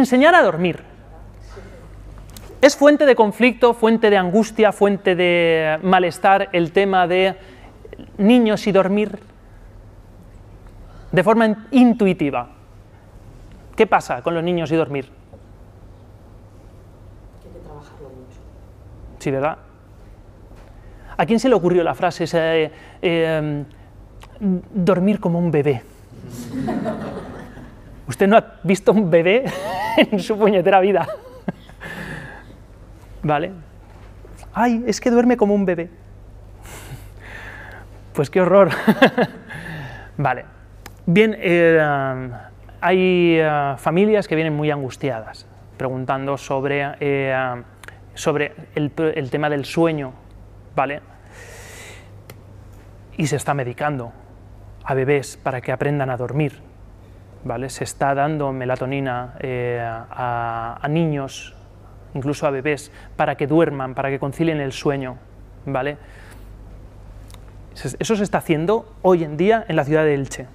Enseñar a dormir. Es fuente de conflicto, fuente de angustia, fuente de malestar el tema de niños y dormir de forma intuitiva. ¿Qué pasa con los niños y dormir? Hay que trabajarlo mucho. Sí, ¿verdad? ¿A quién se le ocurrió la frase esa, eh, mm, dormir como un bebé? Usted no ha visto un bebé en su puñetera vida. ¿Vale? Ay, es que duerme como un bebé. Pues qué horror. vale. Bien, eh, hay eh, familias que vienen muy angustiadas, preguntando sobre, eh, sobre el tema del sueño, ¿vale? Y se está medicando a bebés para que aprendan a dormir, ¿vale? Se está dando melatonina eh, a, niños, incluso a bebés, para que duerman, para que concilien el sueño, ¿vale? Eso se está haciendo hoy en día en la ciudad de Elche,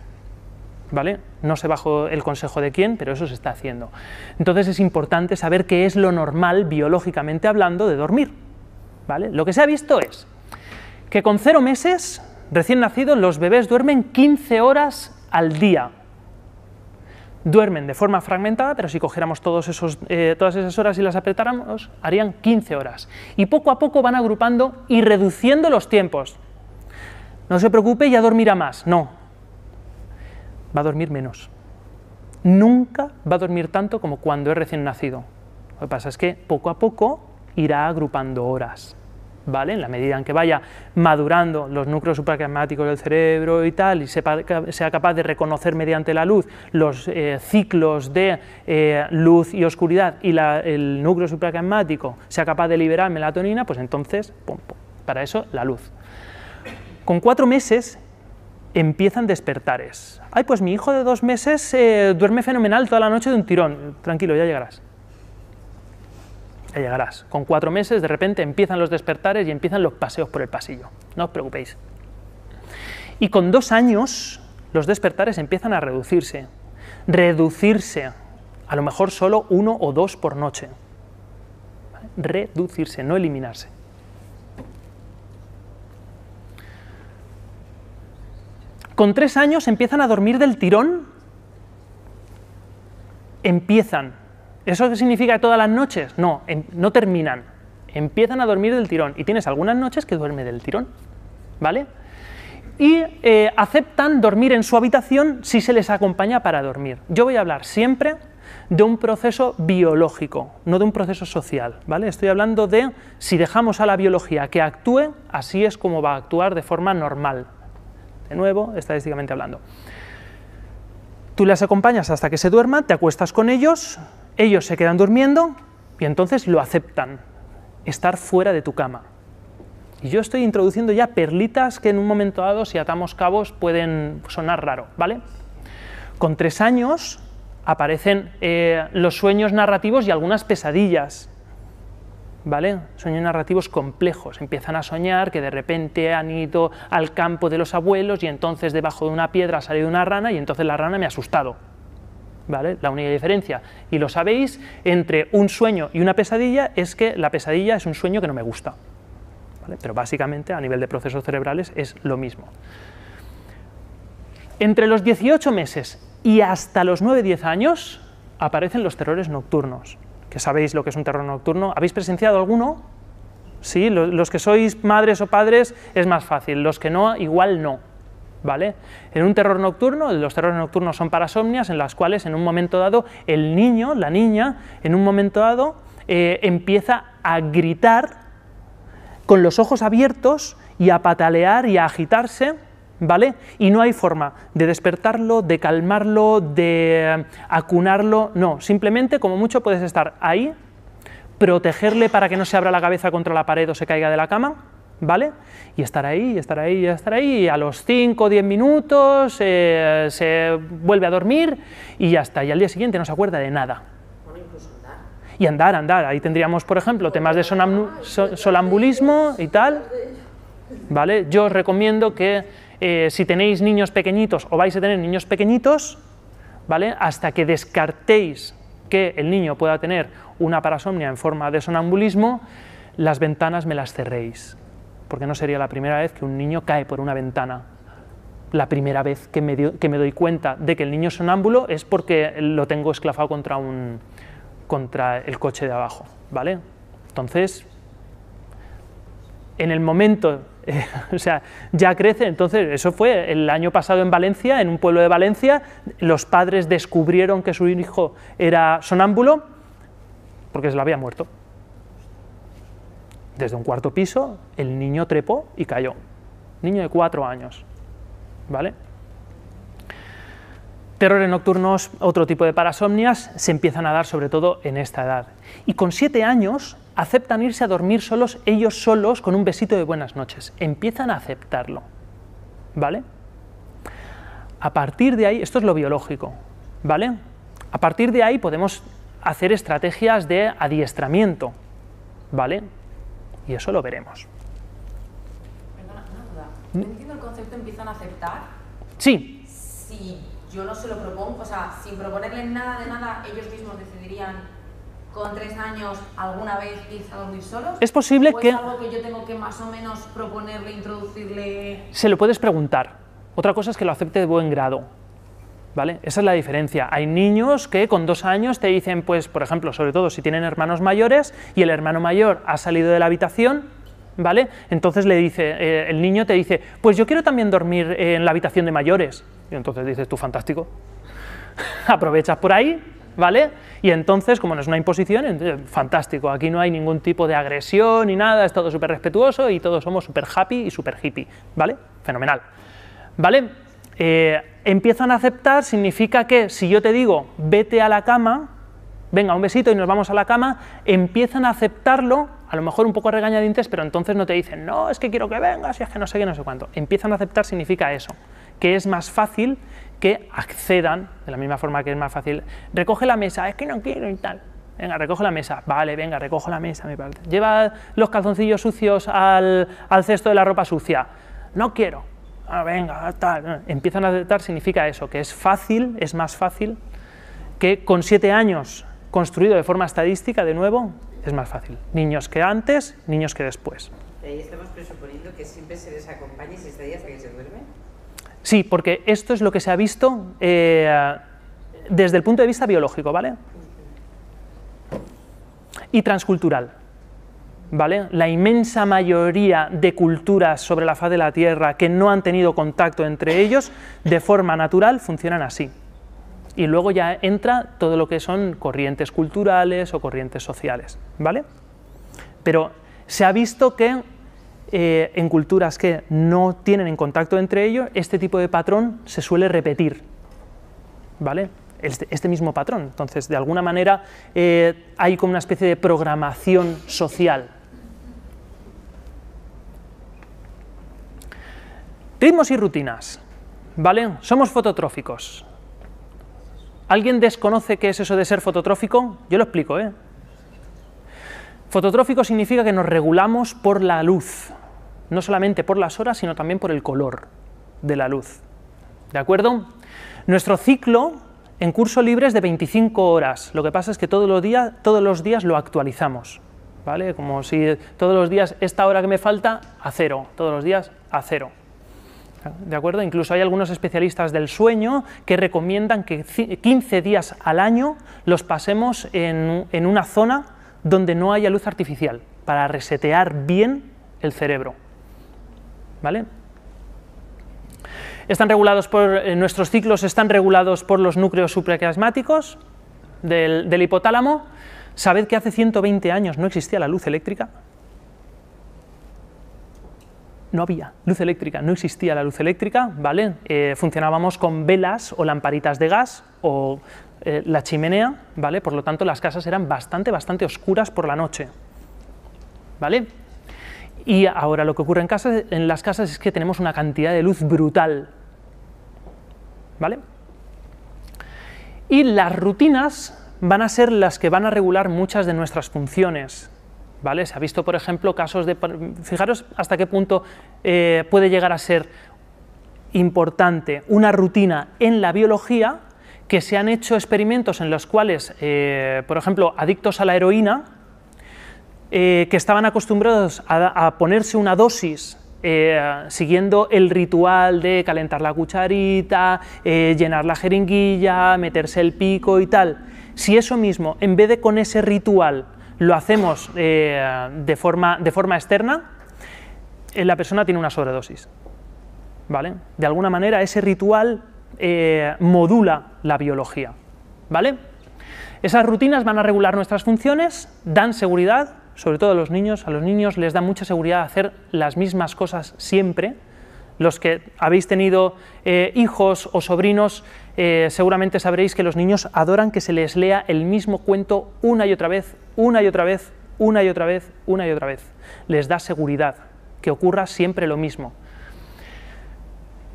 ¿vale? No sé bajo el consejo de quién, pero eso se está haciendo. Entonces es importante saber qué es lo normal, biológicamente hablando, de dormir, Lo que se ha visto es que con cero meses, recién nacidos, los bebés duermen 15 horas al día, duermen de forma fragmentada, pero si cogiéramos todos eh, todas esas horas y las apretáramos, harían 15 horas. Y poco a poco van agrupando y reduciendo los tiempos. No se preocupe, ya dormirá más. No. Va a dormir menos. Nunca va a dormir tanto como cuando es recién nacido. Lo que pasa es que poco a poco irá agrupando horas. En la medida en que vaya madurando los núcleos supraquemáticos del cerebro y tal, y sea capaz de reconocer mediante la luz los eh, ciclos de eh, luz y oscuridad, y el núcleo supraclasmático sea capaz de liberar melatonina, pues entonces, pum, para eso la luz. Con cuatro meses empiezan despertares. Ay, pues mi hijo de dos meses eh, duerme fenomenal toda la noche de un tirón. Tranquilo, ya llegarás llegarás. Con cuatro meses de repente empiezan los despertares y empiezan los paseos por el pasillo. No os preocupéis. Y con dos años los despertares empiezan a reducirse. Reducirse. A lo mejor solo uno o dos por noche. Reducirse, no eliminarse. Con tres años empiezan a dormir del tirón. Empiezan ¿Eso qué significa todas las noches? No, no terminan. Empiezan a dormir del tirón. Y tienes algunas noches que duerme del tirón. ¿Vale? Y eh, aceptan dormir en su habitación si se les acompaña para dormir. Yo voy a hablar siempre de un proceso biológico, no de un proceso social. ¿vale? Estoy hablando de si dejamos a la biología que actúe, así es como va a actuar de forma normal. De nuevo, estadísticamente hablando. Tú las acompañas hasta que se duerma, te acuestas con ellos, ellos se quedan durmiendo y entonces lo aceptan, estar fuera de tu cama. Y yo estoy introduciendo ya perlitas que en un momento dado, si atamos cabos, pueden sonar raro, ¿vale? Con tres años aparecen eh, los sueños narrativos y algunas pesadillas, ¿vale? Sueños narrativos complejos. Empiezan a soñar que de repente han ido al campo de los abuelos y entonces debajo de una piedra ha salido una rana y entonces la rana me ha asustado. La única diferencia, y lo sabéis, entre un sueño y una pesadilla es que la pesadilla es un sueño que no me gusta. Pero básicamente a nivel de procesos cerebrales es lo mismo. Entre los 18 meses y hasta los 9-10 años aparecen los terrores nocturnos. Que sabéis lo que es un terror nocturno. ¿Habéis presenciado alguno? Sí, los que sois madres o padres es más fácil, los que no, igual no. ¿Vale? En un terror nocturno, los terrores nocturnos son parasomnias en las cuales en un momento dado el niño, la niña, en un momento dado eh, empieza a gritar con los ojos abiertos y a patalear y a agitarse, ¿vale? Y no hay forma de despertarlo, de calmarlo, de eh, acunarlo, no, simplemente como mucho puedes estar ahí, protegerle para que no se abra la cabeza contra la pared o se caiga de la cama, ¿vale? Y estar ahí, y estar ahí, y estar ahí, y a los 5 o 10 minutos eh, se vuelve a dormir y ya está, y al día siguiente no se acuerda de nada. Y andar, andar, ahí tendríamos, por ejemplo, temas de sonambulismo y tal, ¿vale? Yo os recomiendo que eh, si tenéis niños pequeñitos o vais a tener niños pequeñitos, ¿vale? Hasta que descartéis que el niño pueda tener una parasomnia en forma de sonambulismo, las ventanas me las cerréis porque no sería la primera vez que un niño cae por una ventana. La primera vez que me, que me doy cuenta de que el niño es sonámbulo es porque lo tengo esclavado contra, un, contra el coche de abajo, ¿vale? Entonces, en el momento, o sea, ya crece, entonces eso fue el año pasado en Valencia, en un pueblo de Valencia, los padres descubrieron que su hijo era sonámbulo porque se lo había muerto desde un cuarto piso, el niño trepó y cayó. Niño de cuatro años. ¿Vale? Terrores nocturnos, otro tipo de parasomnias, se empiezan a dar sobre todo en esta edad. Y con siete años aceptan irse a dormir solos, ellos solos, con un besito de buenas noches. Empiezan a aceptarlo. ¿Vale? A partir de ahí, esto es lo biológico, ¿vale? A partir de ahí podemos hacer estrategias de adiestramiento, ¿vale? y eso lo veremos. Perdona, una duda. ¿Mm? entiendo el concepto empiezan a aceptar? Sí. Si yo no se lo propongo, o sea, sin proponerles nada de nada, ellos mismos decidirían con tres años alguna vez irse a dormir solos? Es posible que... Es algo que yo tengo que más o menos proponerle, introducirle... Se lo puedes preguntar. Otra cosa es que lo acepte de buen grado. ¿vale? Esa es la diferencia. Hay niños que con dos años te dicen, pues, por ejemplo, sobre todo si tienen hermanos mayores y el hermano mayor ha salido de la habitación, ¿vale? Entonces le dice, eh, el niño te dice, pues yo quiero también dormir en la habitación de mayores. Y entonces dices, tú fantástico. Aprovechas por ahí, ¿vale? Y entonces, como no es una imposición, entonces, eh, fantástico, aquí no hay ningún tipo de agresión ni nada, es todo súper respetuoso y todos somos súper happy y súper hippie, ¿vale? Fenomenal. ¿Vale? Eh, empiezan a aceptar significa que si yo te digo vete a la cama, venga, un besito y nos vamos a la cama, empiezan a aceptarlo, a lo mejor un poco regañadientes, pero entonces no te dicen, no, es que quiero que vengas, y es que no sé qué, no sé cuánto. Empiezan a aceptar significa eso, que es más fácil que accedan, de la misma forma que es más fácil, recoge la mesa, es que no quiero y tal. Venga, recoge la mesa. Vale, venga, recojo la mesa, mi parece. Lleva los calzoncillos sucios al cesto de la ropa sucia. No quiero ah, venga, tal, empiezan a aceptar, significa eso, que es fácil, es más fácil que con siete años construido de forma estadística, de nuevo, es más fácil. Niños que antes, niños que después. Ahí estamos presuponiendo que siempre se les acompaña y se día hasta que se duerme. Sí, porque esto es lo que se ha visto eh, desde el punto de vista biológico, ¿vale? Y transcultural. ¿vale? La inmensa mayoría de culturas sobre la faz de la Tierra que no han tenido contacto entre ellos, de forma natural, funcionan así. Y luego ya entra todo lo que son corrientes culturales o corrientes sociales, ¿vale? Pero se ha visto que eh, en culturas que no tienen en contacto entre ellos, este tipo de patrón se suele repetir, ¿vale? Este, este mismo patrón. Entonces, de alguna manera, eh, hay como una especie de programación social Ritmos y rutinas, ¿vale? Somos fototróficos. ¿Alguien desconoce qué es eso de ser fototrófico? Yo lo explico, ¿eh? Fototrófico significa que nos regulamos por la luz, no solamente por las horas, sino también por el color de la luz. ¿De acuerdo? Nuestro ciclo en curso libre es de 25 horas. Lo que pasa es que todos los días, todos los días lo actualizamos. ¿Vale? Como si todos los días esta hora que me falta a cero, todos los días a cero. ¿De acuerdo? Incluso hay algunos especialistas del sueño que recomiendan que 15 días al año los pasemos en, una zona donde no haya luz artificial, para resetear bien el cerebro. ¿Vale? Están regulados por, eh, nuestros ciclos están regulados por los núcleos supraquiasmáticos del, del hipotálamo. Sabed que hace 120 años no existía la luz eléctrica, no había luz eléctrica, no existía la luz eléctrica, ¿vale? Eh, funcionábamos con velas o lamparitas de gas o eh, la chimenea, ¿vale? Por lo tanto, las casas eran bastante, bastante oscuras por la noche, ¿vale? Y ahora lo que ocurre en, en las casas es que tenemos una cantidad de luz brutal, ¿vale? Y las rutinas van a ser las que van a regular muchas de nuestras funciones, se ha visto, por ejemplo, casos de... Fijaros hasta qué punto eh, puede llegar a ser importante una rutina en la biología que se han hecho experimentos en los cuales, eh, por ejemplo, adictos a la heroína, eh, que estaban acostumbrados a, ponerse una dosis siguiendo el ritual de calentar la cucharita, llenar la jeringuilla, meterse el pico y tal. Si eso mismo, en vez de con ese ritual, lo hacemos eh, de, forma, de forma externa, eh, la persona tiene una sobredosis. ¿Vale? De alguna manera ese ritual eh, modula la biología. ¿Vale? Esas rutinas van a regular nuestras funciones, dan seguridad, sobre todo a los niños, a los niños les da mucha seguridad hacer las mismas cosas siempre. Los que habéis tenido hijos o sobrinos eh, seguramente sabréis que los niños adoran que se les lea el mismo cuento una y otra vez, una y otra vez, una y otra vez, una y otra vez. Les da seguridad, que ocurra siempre lo mismo.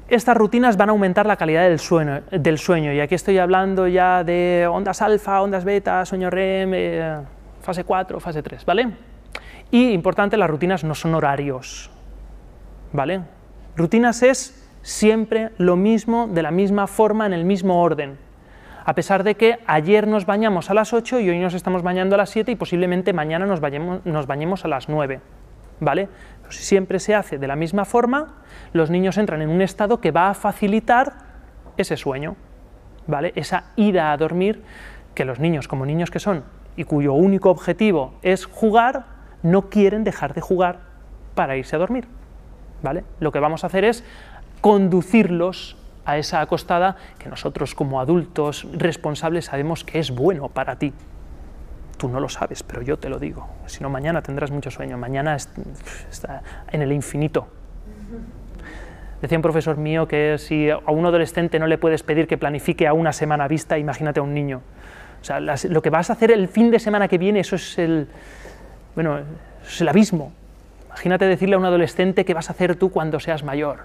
Estas rutinas van a aumentar la calidad del sueño, del sueño y aquí estoy hablando ya de ondas alfa, ondas beta, sueño REM, eh, fase 4, fase 3, ¿vale? Y importante, las rutinas no son horarios, ¿vale? Rutinas es siempre lo mismo, de la misma forma, en el mismo orden. A pesar de que ayer nos bañamos a las 8 y hoy nos estamos bañando a las 7 y posiblemente mañana nos, bañemos, nos bañemos a las 9. ¿Vale? Pues siempre se hace de la misma forma, los niños entran en un estado que va a facilitar ese sueño, ¿vale? Esa ida a dormir que los niños, como niños que son, y cuyo único objetivo es jugar, no quieren dejar de jugar para irse a dormir. ¿Vale? Lo que vamos a hacer es conducirlos a esa acostada que nosotros como adultos responsables sabemos que es bueno para ti. Tú no lo sabes, pero yo te lo digo. Si no, mañana tendrás mucho sueño. Mañana está en el infinito. Decía un profesor mío que si a un adolescente no le puedes pedir que planifique a una semana vista, imagínate a un niño. O sea, lo que vas a hacer el fin de semana que viene, eso es el, bueno, es el abismo. Imagínate decirle a un adolescente qué vas a hacer tú cuando seas mayor.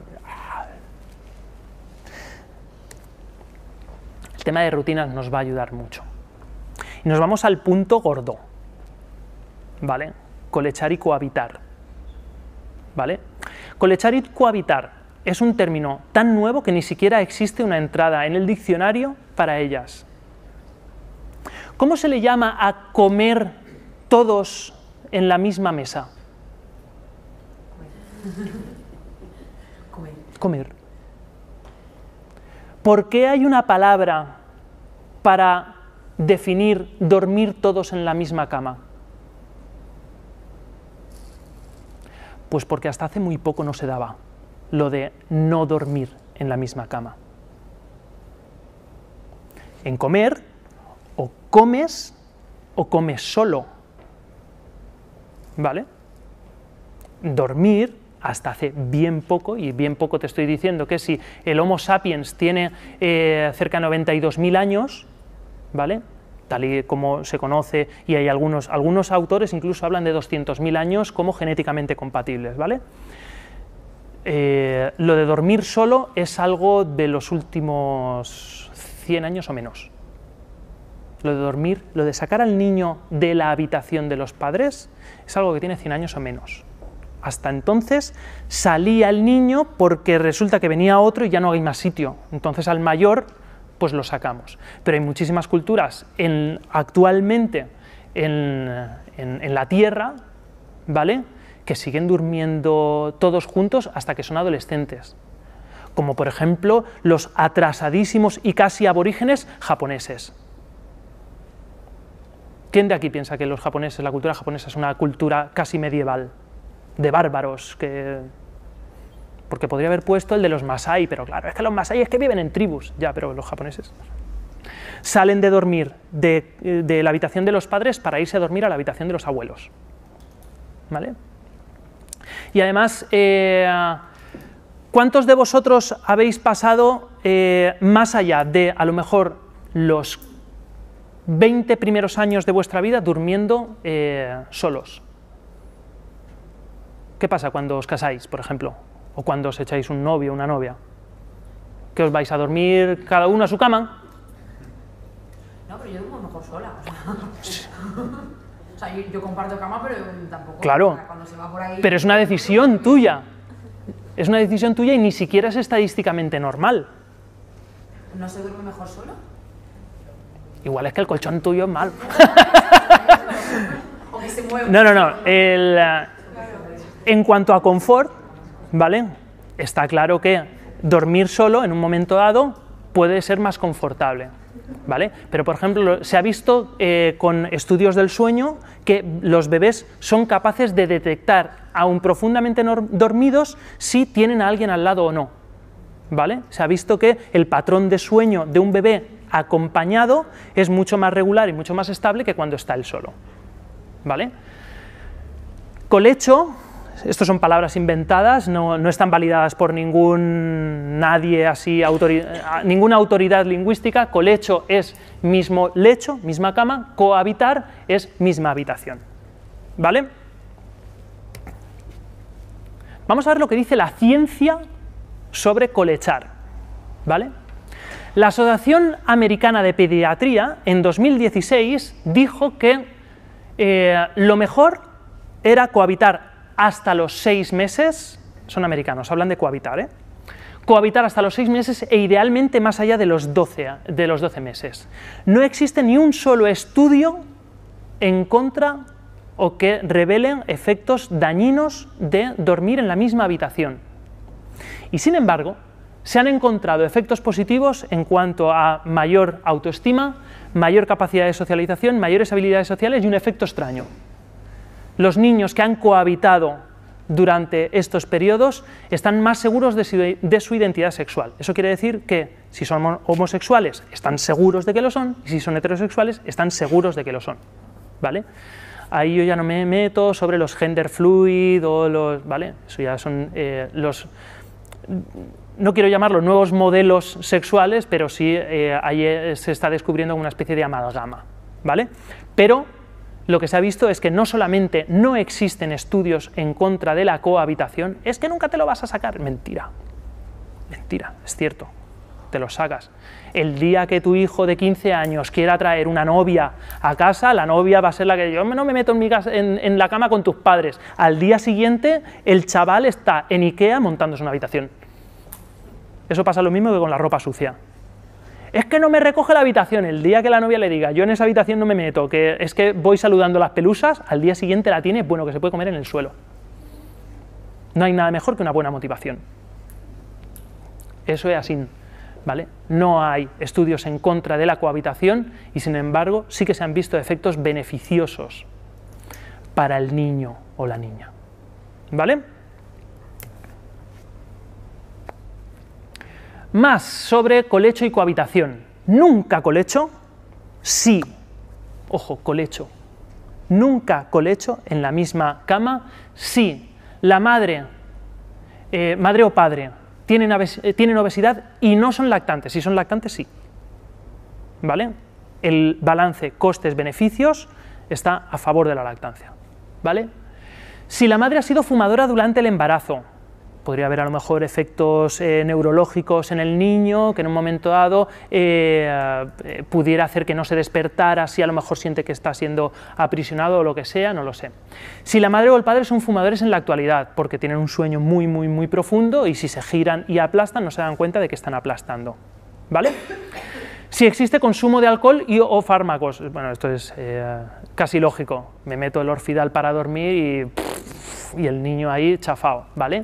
tema de rutinas nos va a ayudar mucho. Y nos vamos al punto gordo, ¿vale? Colechar y cohabitar, ¿vale? Colechar y cohabitar es un término tan nuevo que ni siquiera existe una entrada en el diccionario para ellas. ¿Cómo se le llama a comer todos en la misma mesa? Comer. Comer. ¿Por qué hay una palabra para definir dormir todos en la misma cama? Pues porque hasta hace muy poco no se daba lo de no dormir en la misma cama. En comer, o comes o comes solo. ¿Vale? Dormir hasta hace bien poco, y bien poco te estoy diciendo que si el Homo sapiens tiene eh, cerca de 92.000 años, ¿vale? tal y como se conoce, y hay algunos, algunos autores incluso hablan de 200.000 años como genéticamente compatibles, ¿vale? Eh, lo de dormir solo es algo de los últimos 100 años o menos. Lo de dormir, lo de sacar al niño de la habitación de los padres, es algo que tiene 100 años o menos. Hasta entonces salía el niño porque resulta que venía otro y ya no hay más sitio. Entonces al mayor pues lo sacamos. Pero hay muchísimas culturas en, actualmente en, la Tierra, ¿vale? que siguen durmiendo todos juntos hasta que son adolescentes, como por ejemplo los atrasadísimos y casi aborígenes japoneses. ¿Quién de aquí piensa que los japoneses, la cultura japonesa es una cultura casi medieval, de bárbaros que porque podría haber puesto el de los Masai, pero claro, es que los Masai es que viven en tribus, ya, pero los japoneses salen de dormir de, eh, la habitación de los padres para irse a dormir a la habitación de los abuelos. ¿Vale? Y además, eh, ¿cuántos de vosotros habéis pasado eh, más allá de a lo mejor los 20 primeros años de vuestra vida durmiendo solos? ¿Qué pasa cuando os casáis, por ejemplo? o cuando os echáis un novio o una novia? ¿Que os vais a dormir cada uno a su cama? No, pero yo duermo mejor sola. O sea, yo, comparto cama, pero tampoco. Claro. Cuando se va por ahí... Pero es una decisión tuya. Es una decisión tuya y ni siquiera es estadísticamente normal. ¿No se duerme mejor solo? Igual es que el colchón tuyo es malo. o que se mueve. No, no, no. El, eh, en cuanto a confort, ¿vale? Está claro que dormir solo en un momento dado puede ser más confortable, ¿vale? Pero, por ejemplo, se ha visto eh, con estudios del sueño que los bebés son capaces de detectar, aún profundamente dormidos, si tienen a alguien al lado o no, ¿vale? Se ha visto que el patrón de sueño de un bebé acompañado es mucho más regular y mucho más estable que cuando está él solo, ¿vale? Colecho estas son palabras inventadas, no, están validadas por ningún nadie así, eh, ninguna autoridad lingüística. Colecho es mismo lecho, misma cama. Cohabitar es misma habitación. ¿Vale? Vamos a ver lo que dice la ciencia sobre colechar. ¿Vale? La Asociación Americana de Pediatría en 2016 dijo que eh, lo mejor era cohabitar hasta los seis meses, son americanos, hablan de cohabitar, ¿eh? cohabitar hasta los seis meses e idealmente más allá de los 12, de los meses. No existe ni un solo estudio en contra o que revelen efectos dañinos de dormir en la misma habitación. Y sin embargo, se han encontrado efectos positivos en cuanto a mayor autoestima, mayor capacidad de socialización, mayores habilidades sociales y un efecto extraño, los niños que han cohabitado durante estos periodos están más seguros de su, identidad sexual. Eso quiere decir que si son homosexuales están seguros de que lo son y si son heterosexuales están seguros de que lo son. ¿Vale? Ahí yo ya no me meto sobre los gender fluid o los... ¿Vale? Eso ya son eh, los... No quiero llamarlos nuevos modelos sexuales, pero sí eh, ahí eh, se está descubriendo una especie de amalgama. ¿Vale? Pero lo que se ha visto es que no solamente no existen estudios en contra de la cohabitación, es que nunca te lo vas a sacar. Mentira. Mentira, es cierto. Te lo sacas. El día que tu hijo de 15 años quiera traer una novia a casa, la novia va a ser la que yo no me meto en, mi en, en la cama con tus padres. Al día siguiente, el chaval está en Ikea montándose una habitación. Eso pasa lo mismo que con la ropa sucia es que no me recoge la habitación. El día que la novia le diga, yo en esa habitación no me meto, que es que voy saludando las pelusas, al día siguiente la tiene, bueno, que se puede comer en el suelo. No hay nada mejor que una buena motivación. Eso es así, ¿vale? No hay estudios en contra de la cohabitación y sin embargo sí que se han visto efectos beneficiosos para el niño o la niña. ¿Vale? Más sobre colecho y cohabitación. Nunca colecho sí, ojo, colecho. Nunca colecho en la misma cama sí, la madre, eh, madre o padre tienen, eh, tienen obesidad y no son lactantes. Si son lactantes, sí. ¿Vale? El balance costes-beneficios está a favor de la lactancia. ¿Vale? Si la madre ha sido fumadora durante el embarazo, podría haber a lo mejor efectos eh, neurológicos en el niño que en un momento dado eh, eh, pudiera hacer que no se despertara si a lo mejor siente que está siendo aprisionado o lo que sea, no lo sé. Si la madre o el padre son fumadores en la actualidad, porque tienen un sueño muy, muy, muy profundo y si se giran y aplastan no se dan cuenta de que están aplastando. ¿Vale? Si existe consumo de alcohol y o fármacos, bueno, esto es casi lógico, me meto el orfidal para dormir y, y el niño ahí chafado, ¿vale?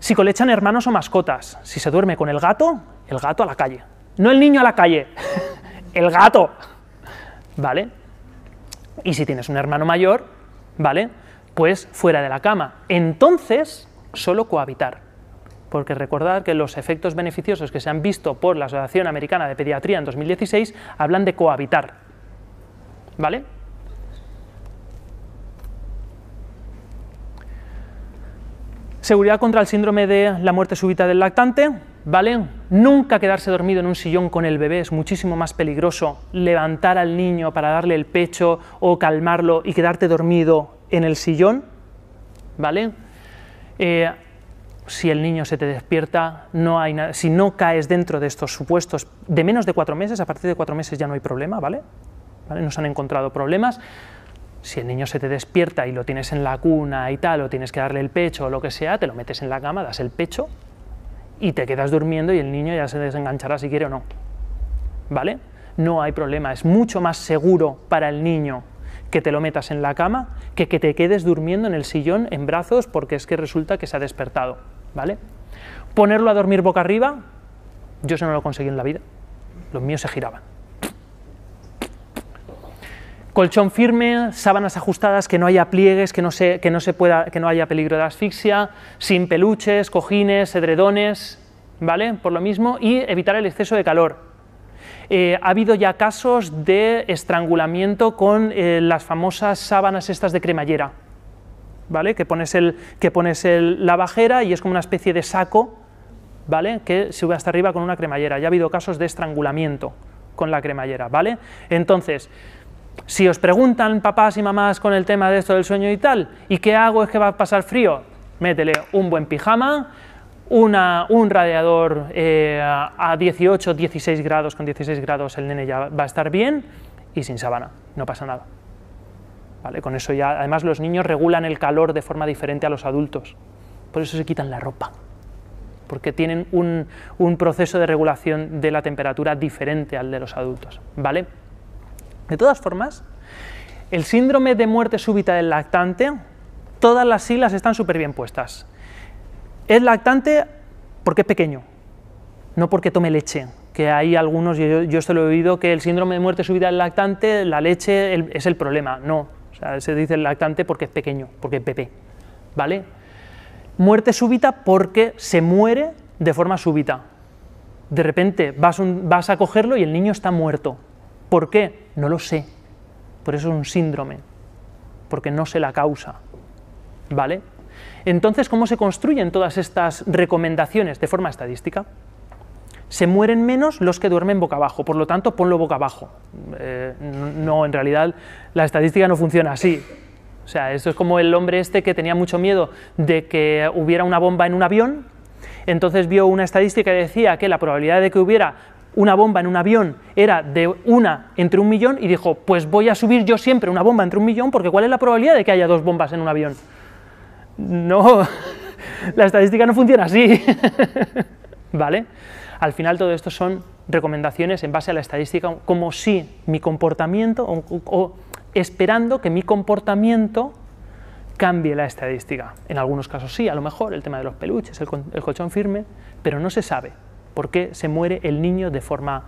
Si colechan hermanos o mascotas. Si se duerme con el gato, el gato a la calle. No el niño a la calle, el gato. ¿Vale? Y si tienes un hermano mayor, ¿vale? Pues fuera de la cama. Entonces, solo cohabitar porque recordad que los efectos beneficiosos que se han visto por la Asociación Americana de Pediatría en 2016 hablan de cohabitar. ¿Vale? Seguridad contra el síndrome de la muerte súbita del lactante, ¿vale? Nunca quedarse dormido en un sillón con el bebé, es muchísimo más peligroso levantar al niño para darle el pecho o calmarlo y quedarte dormido en el sillón, ¿vale? Eh, si el niño se te despierta, no hay si no caes dentro de estos supuestos de menos de cuatro meses, a partir de cuatro meses ya no hay problema, ¿vale? ¿Vale? se han encontrado problemas si el niño se te despierta y lo tienes en la cuna y tal, o tienes que darle el pecho o lo que sea, te lo metes en la cama, das el pecho y te quedas durmiendo y el niño ya se desenganchará si quiere o no. ¿Vale? No hay problema, es mucho más seguro para el niño que te lo metas en la cama que que te quedes durmiendo en el sillón en brazos porque es que resulta que se ha despertado, ¿vale? Ponerlo a dormir boca arriba, yo eso no lo conseguí en la vida, los míos se giraban colchón firme, sábanas ajustadas, que no haya pliegues, que no, se, que no, se pueda, que no haya peligro de asfixia, sin peluches, cojines, edredones, ¿vale? Por lo mismo, y evitar el exceso de calor. Eh, ha habido ya casos de estrangulamiento con eh, las famosas sábanas estas de cremallera, ¿vale? Que pones, el, que pones la bajera y es como una especie de saco, ¿vale? Que sube hasta arriba con una cremallera. Ya ha habido casos de estrangulamiento con la cremallera, ¿vale? Entonces, si os preguntan papás y mamás con el tema de esto del sueño y tal, ¿y qué hago? Es que va a pasar frío. Métele un buen pijama, un radiador eh, a 18, 16 grados, con 16 grados el nene ya va a estar bien y sin sabana, no pasa nada. ¿Vale? Con eso ya, además los niños regulan el calor de forma diferente a los adultos, por eso se quitan la ropa, porque tienen un, un proceso de regulación de la temperatura diferente al de los adultos, ¿vale? De todas formas, el síndrome de muerte súbita del lactante, todas las siglas están súper bien puestas. Es lactante porque es pequeño, no porque tome leche, que hay algunos, yo, yo lo he oído, que el síndrome de muerte súbita del lactante, la leche es el problema. No, se dice el lactante porque es pequeño, porque es bebé, ¿vale? Muerte súbita porque se muere de forma súbita. De repente vas a cogerlo y el niño está muerto. ¿Por qué? No lo sé. Por eso es un síndrome, porque no sé la causa. ¿Vale? Entonces, ¿cómo se construyen todas estas recomendaciones de forma estadística? Se mueren menos los que duermen boca abajo, por lo tanto, ponlo boca abajo. Eh, no, en realidad la estadística no funciona así. O sea, esto es como el hombre este que tenía mucho miedo de que hubiera una bomba en un avión, entonces vio una estadística que decía que la probabilidad de que hubiera una bomba en un avión era de una entre un millón y dijo, pues voy a subir yo siempre una bomba entre un millón porque ¿cuál es la probabilidad de que haya dos bombas en un avión? No, la estadística no funciona así. ¿Vale? Al final todo esto son recomendaciones en base a la estadística, como si mi comportamiento o, esperando que mi comportamiento cambie la estadística. En algunos casos sí, a lo mejor el tema de los peluches, el colchón firme, pero no se sabe por qué se muere el niño de forma...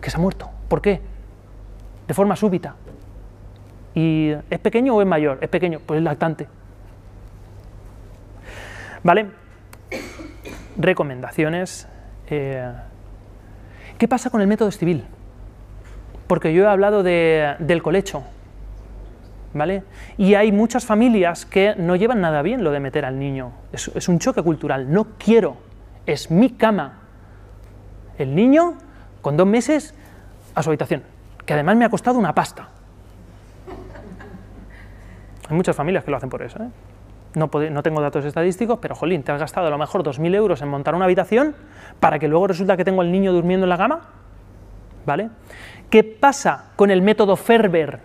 que se ha muerto. ¿Por qué? De forma súbita. ¿Y es pequeño o es mayor? Es pequeño, pues es lactante. ¿Vale? Recomendaciones. Eh, ¿Qué pasa con el método civil? Porque yo he hablado del colecho. ¿Vale? Y hay muchas familias que no llevan nada bien lo de meter al niño. es un choque cultural. No quiero es mi cama. El niño, con dos meses, a su habitación, que además me ha costado una pasta. Hay muchas familias que lo hacen por eso. ¿eh? No, tengo datos estadísticos, pero jolín, te has gastado a lo mejor 2.000 euros en montar una habitación para que luego resulta que tengo al niño durmiendo en la cama. ¿Vale? ¿Qué pasa con el método Ferber,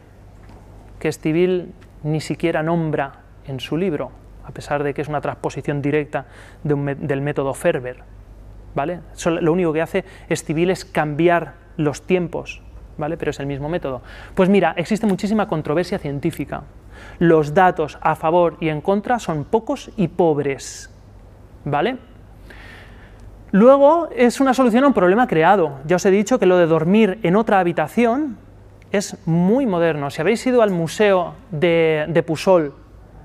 que Estivil ni siquiera nombra en su libro? a pesar de que es una transposición directa del método Ferber. ¿vale? lo único que hace civil es cambiar los tiempos, ¿vale? pero es el mismo método. Pues mira, existe muchísima controversia científica. Los datos a favor y en contra son pocos y pobres. ¿Vale? Luego es una solución a un problema creado. Ya os he dicho que lo de dormir en otra habitación es muy moderno. Si habéis ido al museo de, de Pusol,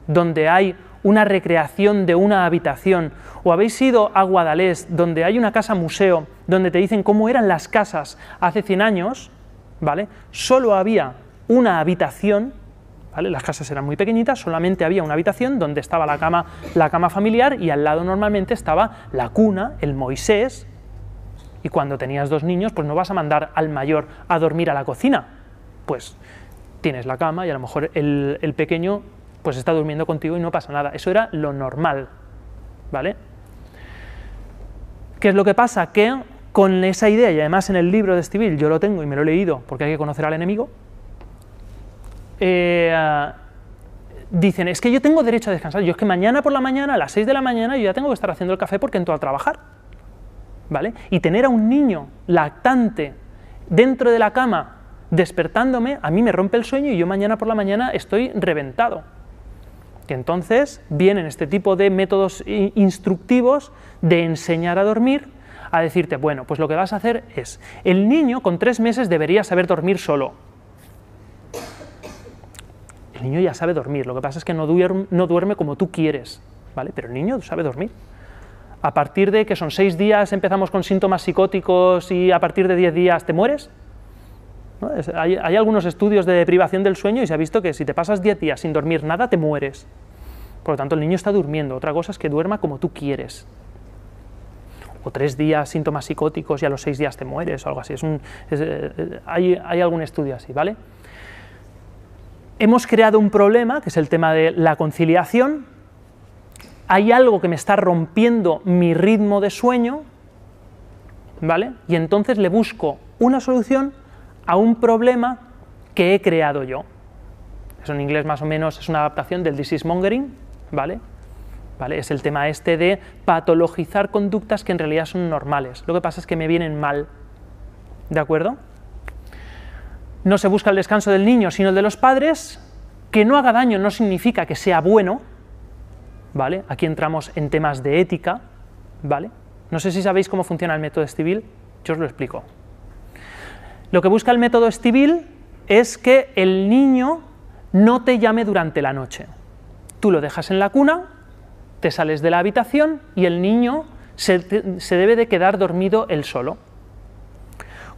donde hay una recreación de una habitación, o habéis ido a Guadalés, donde hay una casa museo, donde te dicen cómo eran las casas hace 100 años, ¿vale? Solo había una habitación, ¿vale? Las casas eran muy pequeñitas, solamente había una habitación donde estaba la cama, la cama familiar y al lado normalmente estaba la cuna, el Moisés, y cuando tenías dos niños, pues no vas a mandar al mayor a dormir a la cocina. Pues tienes la cama y a lo mejor el pequeño pues está durmiendo contigo y no pasa nada. Eso era lo normal, ¿vale? ¿Qué es lo que pasa? Que con esa idea, y además en el libro de civil yo lo tengo y me lo he leído porque hay que conocer al enemigo, eh, dicen, es que yo tengo derecho a descansar, yo es que mañana por la mañana, a las 6 de la mañana, yo ya tengo que estar haciendo el café porque entro a trabajar, ¿vale? Y tener a un niño lactante dentro de la cama despertándome, a mí me rompe el sueño y yo mañana por la mañana estoy reventado que entonces vienen este tipo de métodos instructivos de enseñar a dormir a decirte, bueno, pues lo que vas a hacer es, el niño con tres meses debería saber dormir solo. El niño ya sabe dormir, lo que pasa es que no duerme, no duerme como tú quieres, ¿vale? Pero el niño sabe dormir. A partir de que son seis días empezamos con síntomas psicóticos y a partir de diez días te mueres, hay, algunos estudios de privación del sueño y se ha visto que si te pasas 10 días sin dormir nada, te mueres. Por lo tanto, el niño está durmiendo. Otra cosa es que duerma como tú quieres. O tres días síntomas psicóticos y a los seis días te mueres o algo así. Es eh, eh, hay, hay algún estudio así, ¿vale? Hemos creado un problema, que es el tema de la conciliación, hay algo que me está rompiendo mi ritmo de sueño, ¿vale? Y entonces le busco una solución a un problema que he creado yo. es en inglés más o menos es una adaptación del disease mongering, ¿vale? ¿Vale? Es el tema este de patologizar conductas que en realidad son normales. Lo que pasa es que me vienen mal. ¿De acuerdo? No se busca el descanso del niño, sino el de los padres. Que no haga daño no significa que sea bueno. ¿Vale? Aquí entramos en temas de ética. ¿Vale? No sé si sabéis cómo funciona el método civil. Yo os lo explico. Lo que busca el método Estivil es que el niño no te llame durante la noche. Tú lo dejas en la cuna, te sales de la habitación y el niño se, debe de quedar dormido él solo.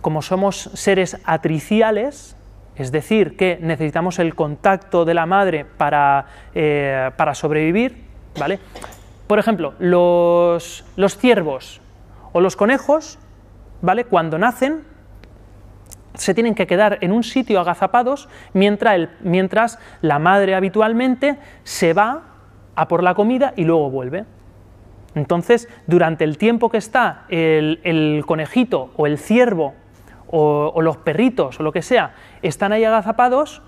Como somos seres atriciales, es decir, que necesitamos el contacto de la madre para, eh, sobrevivir, ¿vale? Por ejemplo, los, los ciervos o los conejos, ¿vale? Cuando nacen, se tienen que quedar en un sitio agazapados mientras, la madre habitualmente se va a por la comida y luego vuelve. Entonces, durante el tiempo que está el, conejito o el ciervo o, los perritos o lo que sea, están ahí agazapados,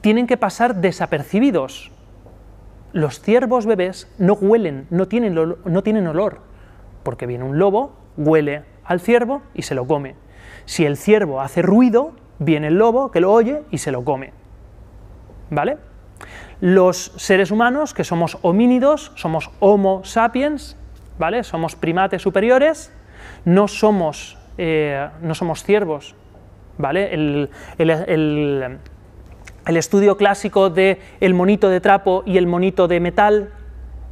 tienen que pasar desapercibidos. Los ciervos bebés no huelen, no tienen olor, porque viene un lobo, huele al ciervo y se lo come. Si el ciervo hace ruido, viene el lobo que lo oye y se lo come. ¿Vale? Los seres humanos, que somos homínidos, somos homo sapiens, ¿vale? Somos primates superiores, no somos, eh, no somos ciervos, ¿vale? El, el estudio clásico de el monito de trapo y el monito de metal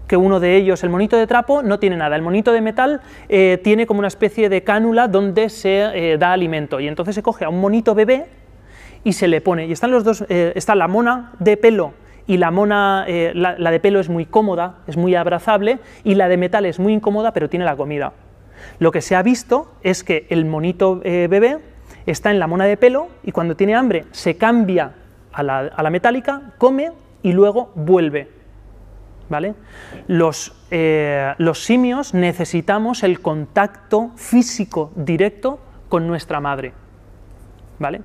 que uno de ellos, el monito de trapo, no tiene nada. El monito de metal eh, tiene como una especie de cánula donde se eh, da alimento. Y entonces se coge a un monito bebé y se le pone. Y están los dos, eh, está la mona de pelo y la mona, la, de pelo es muy cómoda, es muy abrazable, y la de metal es muy incómoda, pero tiene la comida. Lo que se ha visto es que el monito bebé está en la mona de pelo y cuando tiene hambre se cambia a la metálica, come y luego vuelve ¿vale? Eh, los, simios necesitamos el contacto físico directo con nuestra madre, ¿vale?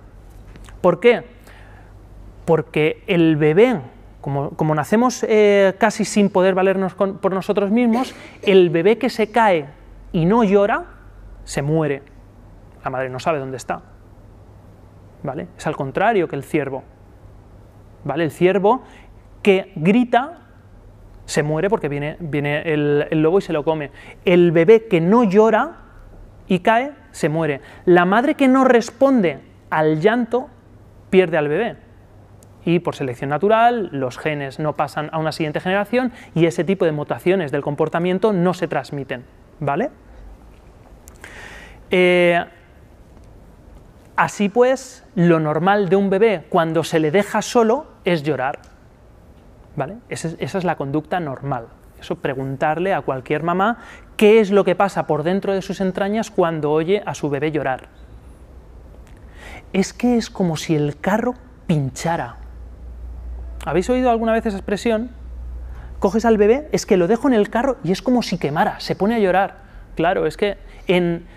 ¿Por qué? Porque el bebé, como, nacemos eh, casi sin poder valernos por nosotros mismos, el bebé que se cae y no llora, se muere. La madre no sabe dónde está. ¿Vale? Es al contrario que el ciervo. ¿Vale? El ciervo que grita se muere porque viene, viene el, lobo y se lo come. El bebé que no llora y cae, se muere. La madre que no responde al llanto, pierde al bebé. Y por selección natural, los genes no pasan a una siguiente generación y ese tipo de mutaciones del comportamiento no se transmiten. ¿Vale? Eh, así pues, lo normal de un bebé cuando se le deja solo es llorar esa, es, la conducta normal. Eso preguntarle a cualquier mamá qué es lo que pasa por dentro de sus entrañas cuando oye a su bebé llorar. Es que es como si el carro pinchara. ¿Habéis oído alguna vez esa expresión? Coges al bebé, es que lo dejo en el carro y es como si quemara, se pone a llorar. Claro, es que en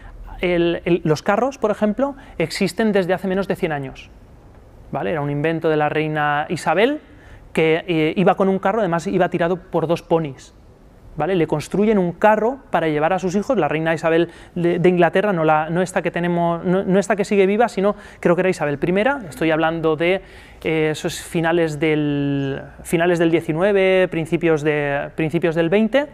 los carros, por ejemplo, existen desde hace menos de 100 años. Era un invento de la reina Isabel que eh, iba con un carro, además iba tirado por dos ponis. ¿Vale? Le construyen un carro para llevar a sus hijos, la reina Isabel de, Inglaterra, no, no esta que tenemos, no, está que sigue viva, sino creo que era Isabel I, estoy hablando de eh, esos finales del, finales del 19, principios, de, principios del 20,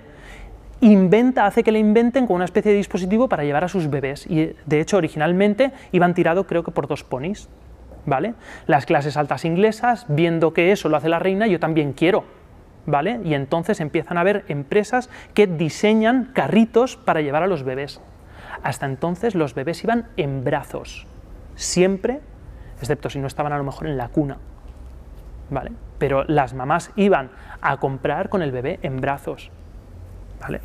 inventa, hace que le inventen con una especie de dispositivo para llevar a sus bebés, y de hecho originalmente iban tirado creo que por dos ponis, ¿vale? Las clases altas inglesas, viendo que eso lo hace la reina, yo también quiero, ¿vale? Y entonces empiezan a haber empresas que diseñan carritos para llevar a los bebés. Hasta entonces los bebés iban en brazos, siempre, excepto si no estaban a lo mejor en la cuna, ¿vale? Pero las mamás iban a comprar con el bebé en brazos, ¿vale?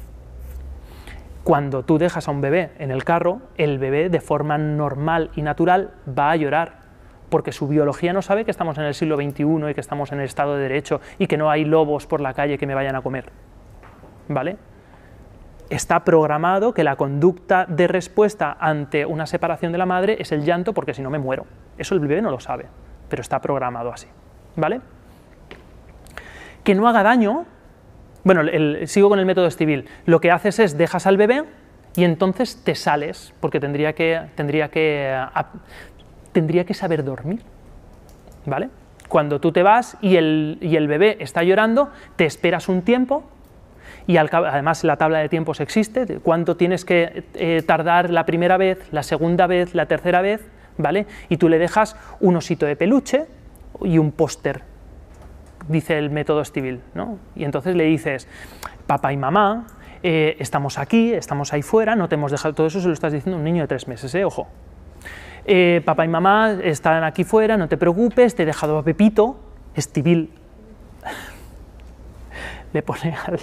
Cuando tú dejas a un bebé en el carro, el bebé de forma normal y natural va a llorar, porque su biología no sabe que estamos en el siglo XXI y que estamos en el Estado de Derecho y que no hay lobos por la calle que me vayan a comer. ¿Vale? Está programado que la conducta de respuesta ante una separación de la madre es el llanto porque si no me muero. Eso el bebé no lo sabe, pero está programado así. ¿Vale? Que no haga daño. Bueno, sigo con el método civil. Lo que haces es dejas al bebé y entonces te sales, porque tendría que, tendría que, eh, tendría que saber dormir. ¿Vale? Cuando tú te vas y el, y el bebé está llorando, te esperas un tiempo y además la tabla de tiempos existe, cuánto tienes que eh, tardar la primera vez, la segunda vez, la tercera vez, ¿vale? Y tú le dejas un osito de peluche y un póster, dice el método civil, Y entonces le dices, papá y mamá, eh, estamos aquí, estamos ahí fuera, no te hemos dejado, todo eso se lo estás diciendo a un niño de tres meses, ¿eh? Ojo, eh, papá y mamá están aquí fuera, no te preocupes, te he dejado a Pepito, es civil, Le pone al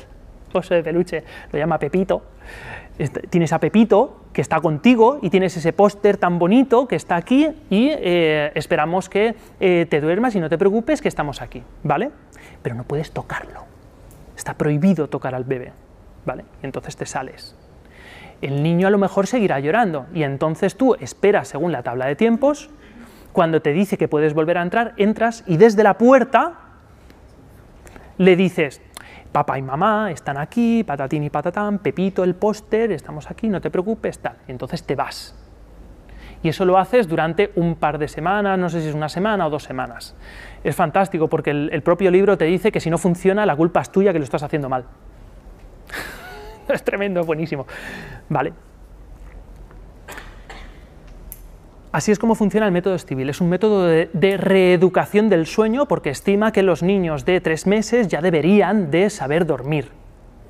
oso de peluche, lo llama Pepito. Este, tienes a Pepito, que está contigo, y tienes ese póster tan bonito que está aquí, y eh, esperamos que eh, te duermas y no te preocupes, que estamos aquí, ¿vale? Pero no puedes tocarlo. Está prohibido tocar al bebé, ¿vale? Y entonces te sales el niño a lo mejor seguirá llorando y entonces tú esperas según la tabla de tiempos, cuando te dice que puedes volver a entrar, entras y desde la puerta le dices, papá y mamá están aquí, patatín y patatán, Pepito, el póster, estamos aquí, no te preocupes, tal. entonces te vas. Y eso lo haces durante un par de semanas, no sé si es una semana o dos semanas. Es fantástico porque el, el propio libro te dice que si no funciona, la culpa es tuya que lo estás haciendo mal. es tremendo, buenísimo. Vale. Así es como funciona el método civil Es un método de, reeducación del sueño porque estima que los niños de tres meses ya deberían de saber dormir.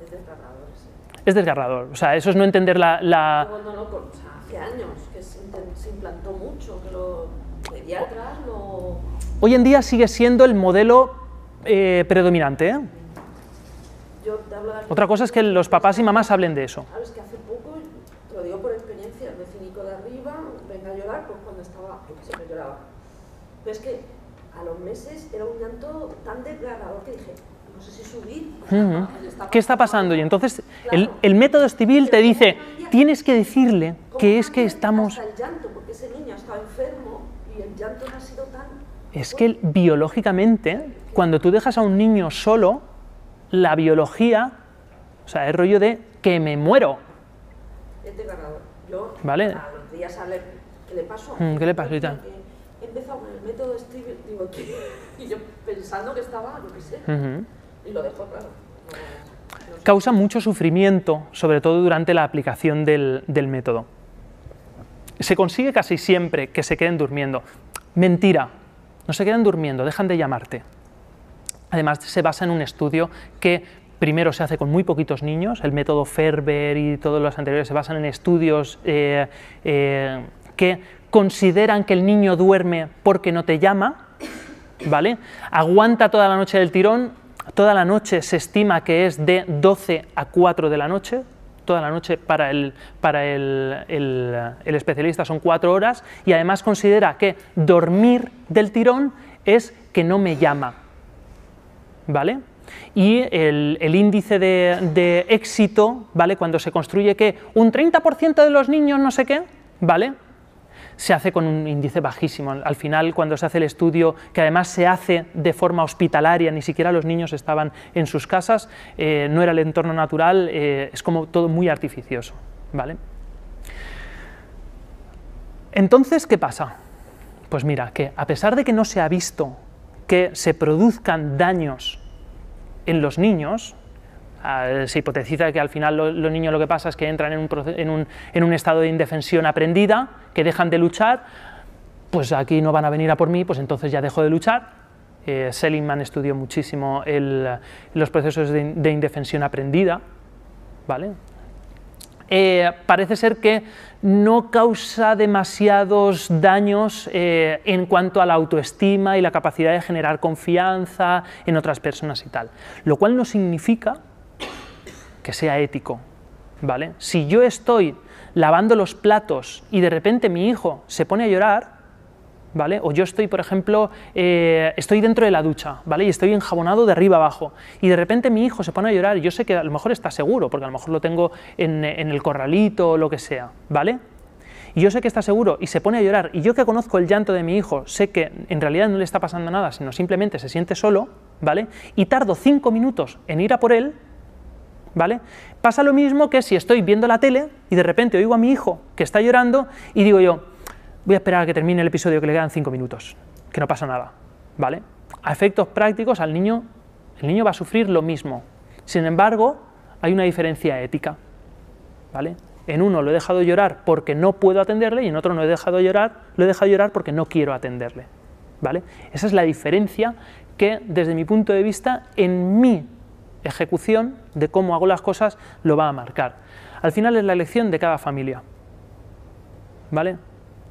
Es desgarrador. Sí. Es desgarrador. O sea, eso es no entender la... hace años que se, implantó mucho, que lo, pediatras lo... Hoy en día sigue siendo el modelo eh, predominante. ¿eh? Otra cosa es que los papás y mamás hablen de eso. Claro, es que hace poco, te lo digo por experiencia, el vecinico de arriba venga a llorar, pues cuando estaba, yo siempre pues lloraba. Pero es que a los meses era un llanto tan desgarrador que dije, no sé si subir. Pues, ah, pues, ¿Qué está pasando? Y entonces el, el, método civil te dice, tienes que decirle que es que estamos... Hasta el llanto, porque ese niño estaba enfermo y el llanto no ha sido tan... Es que biológicamente, cuando tú dejas a un niño solo, la biología o sea, es rollo de que me muero. Yo, ¿Vale? A los días a ¿qué le pasó? Mm, ¿Qué le pasó He empezado con el método Steve. digo, ¿qué? y yo pensando que estaba, lo que sé, y lo dejó, claro. Causa mucho sufrimiento, sobre todo durante la aplicación del, del método. Se consigue casi siempre que se queden durmiendo. Mentira, no se quedan durmiendo, dejan de llamarte. Además, se basa en un estudio que primero se hace con muy poquitos niños, el método Ferber y todos los anteriores se basan en estudios eh, eh, que consideran que el niño duerme porque no te llama, ¿vale? Aguanta toda la noche del tirón, toda la noche se estima que es de 12 a 4 de la noche, toda la noche para el, el especialista son 4 horas, y además considera que dormir del tirón es que no me llama, ¿vale? y el, índice de, éxito, ¿vale? Cuando se construye que un 30% de los niños no sé qué, ¿vale? se hace con un índice bajísimo. Al final, cuando se hace el estudio, que además se hace de forma hospitalaria, ni siquiera los niños estaban en sus casas, eh, no era el entorno natural, eh, es como todo muy artificioso. ¿vale? Entonces, ¿qué pasa? Pues mira, que a pesar de que no se ha visto que se produzcan daños en los niños, eh, se hipotetiza que al final los niños lo que pasa es que entran en un, estado de indefensión aprendida, que dejan de luchar, pues aquí no van a venir a por mí, pues entonces ya dejo de luchar. Eh, Seligman estudió muchísimo los procesos de, de indefensión aprendida, ¿vale? Eh, parece ser que no causa demasiados daños eh, en cuanto a la autoestima y la capacidad de generar confianza en otras personas y tal. Lo cual no significa que sea ético. ¿vale? Si yo estoy lavando los platos y de repente mi hijo se pone a llorar, ¿vale? O yo estoy, por ejemplo, eh, estoy dentro de la ducha, ¿vale? Y estoy enjabonado de arriba abajo. Y de repente mi hijo se pone a llorar yo sé que a lo mejor está seguro, porque a lo mejor lo tengo en, en el corralito o lo que sea, ¿vale? y yo sé que está seguro y se pone a llorar, y yo que conozco el llanto de mi hijo, sé que en realidad no le está pasando nada, sino simplemente se siente solo, ¿vale? Y tardo cinco minutos en ir a por él, ¿vale? Pasa lo mismo que si estoy viendo la tele y de repente oigo a mi hijo que está llorando y digo yo, voy a esperar a que termine el episodio que le quedan cinco minutos, que no pasa nada, ¿vale? A efectos prácticos al niño, el niño va a sufrir lo mismo. Sin embargo, hay una diferencia ética, ¿vale? En uno lo he dejado llorar porque no puedo atenderle y en otro no he dejado llorar, lo he dejado llorar porque no quiero atenderle, ¿vale? Esa es la diferencia que desde mi punto de vista en mi ejecución de cómo hago las cosas lo va a marcar. Al final es la elección de cada familia. ¿Vale?